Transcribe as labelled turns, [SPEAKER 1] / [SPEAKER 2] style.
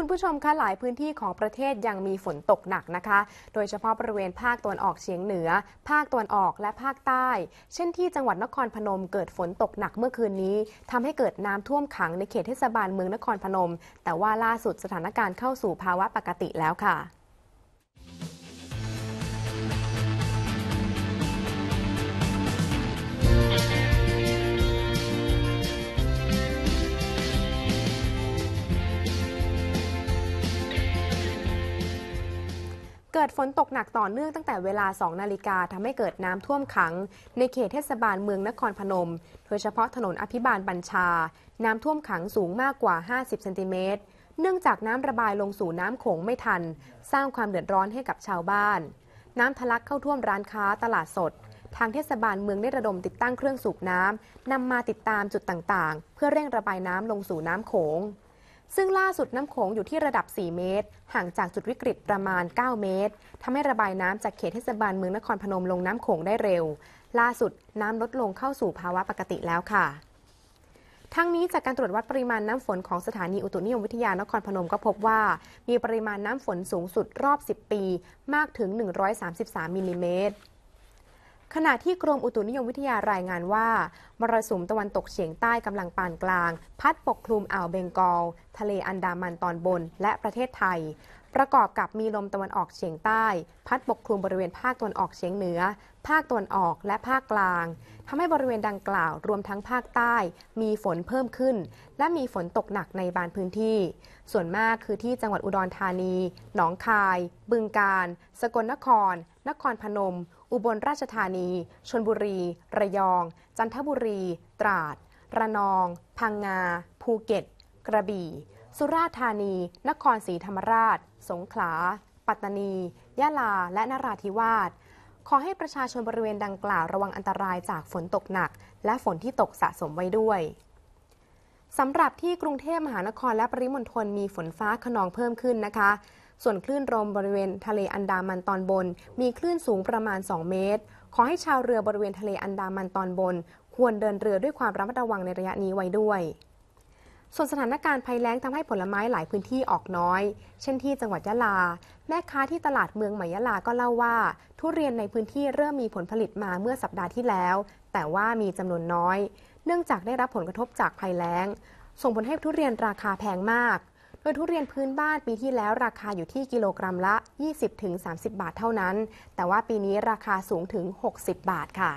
[SPEAKER 1] คุณผู้ชมคะหลายพื้นที่ของประเทศยังมีฝนตกหนักนะคะ โดยเฉพาะบริเวณภาคตะวันออกเฉียงเหนือ ภาคตะวันออกและภาคใต้ เช่นที่จังหวัดนครพนมเกิดฝนตกหนักเมื่อคืนนี้ ทำให้เกิดน้ำท่วมขังในเขตเทศบาลเมืองนครพนม แต่ว่าล่าสุดสถานการณ์เข้าสู่ภาวะปกติแล้วค่ะเกิดฝนตกหนักต่อเนื่องตั้งแต่เวลา 2 นาฬิกาทำให้เกิดน้ำท่วมขังในเขตเทศบาลเมืองนครพนม โดยเฉพาะถนนอภิบาลบัญชา น้ำท่วมขังสูงมากกว่า 50เซนติเมตร เนื่องจากน้ำระบายลงสู่น้ำโขงไม่ทัน สร้างความเดือดร้อนให้กับชาวบ้าน น้ำทะลักเข้าท่วมร้านค้าตลาดสด ทางเทศบาลเมืองได้ระดมติดตั้งเครื่องสูบน้ำนำมาติดตามจุดต่างๆ เพื่อเร่งระบายน้ำลงสู่น้ำโขงซึ่งล่าสุดน้ำโขงอยู่ที่ระดับ 4 เมตร ห่างจากจุดวิกฤตประมาณ 9 เมตร ทำให้ระบายน้ำจากเขตเทศบาลเมืองนครพนมลงน้ำโขงได้เร็ว ล่าสุดน้ำลดลงเข้าสู่ภาวะปกติแล้วค่ะ ทั้งนี้ จากการตรวจวัดปริมาณน้ำฝนของสถานีอุตุนิยมวิทยานครพนมก็พบว่า มีปริมาณน้ำฝนสูงสุดรอบ 10 ปีมากถึง 133 มิลลิเมตรขณะที่กรมอุตุนิยมวิทยารายงานว่า มรสุมตะวันตกเฉียงใต้กำลังปานกลาง พัดปกคลุมอ่าวเบงกอลทะเลอันดามันตอนบน และประเทศไทย ประกอบกับมีลมตะวันออกเฉียงใต้ พัดปก คลุมบริเวณภาคตะวันออกเฉียงเหนือ ภาคตะวันออกและภาคกลางทำให้บริเวณดังกล่าวรวมทั้งภาคใต้ มีฝนเพิ่มขึ้น และมีฝนตกหนักในบางพื้นที่ ส่วนมากคือที่จังหวัดอุดรธานี หนองคาย บึงกาฬสกลนครนครพนม อุบลราชธานี ชนบุรี ระยอง จันทบุรี ตราด ระนอง พังงา ภูเก็ต กระบี่ สุราษฎร์ธานี นครศรีธรรมราช สงขลา ปัตตานี ยะลา และนราธิวาส ขอให้ประชาชนบริเวณดังกล่าวระวังอันตรายจากฝนตกหนัก และฝนที่ตกสะสมไว้ด้วย สำหรับที่กรุงเทพมหานครและปริมณฑลมีฝนฟ้าขนองเพิ่มขึ้นนะคะส่วนคลื่นลมบริเวณทะเลอันดามันตอนบน มีคลื่นสูงประมาณ 2 เมตร ขอให้ชาวเรือบริเวณทะเลอันดามันตอนบน ควรเดินเรือด้วยความระมัดระวังในระยะนี้ไว้ด้วย ส่วนสถานการณ์ภัยแล้งทำให้ผลไม้หลายพื้นที่ออกน้อย เช่นที่จังหวัดยะลา แม่ค้าที่ตลาดเมืองใหม่ยะลาก็เล่าว่า ทุเรียนในพื้นที่เริ่มมีผลผลิตมาเมื่อสัปดาห์ที่แล้ว แต่ว่ามีจำนวนน้อย เนื่องจากได้รับผลกระทบจากภัยแล้ง ส่งผลให้ทุเรียนราคาแพงมากโดยทุเรียนพื้นบ้านปีที่แล้วราคาอยู่ที่กิโลกรัมละ 20-30 บาทเท่านั้น แต่ว่าปีนี้ราคาสูงถึง 60 บาทค่ะ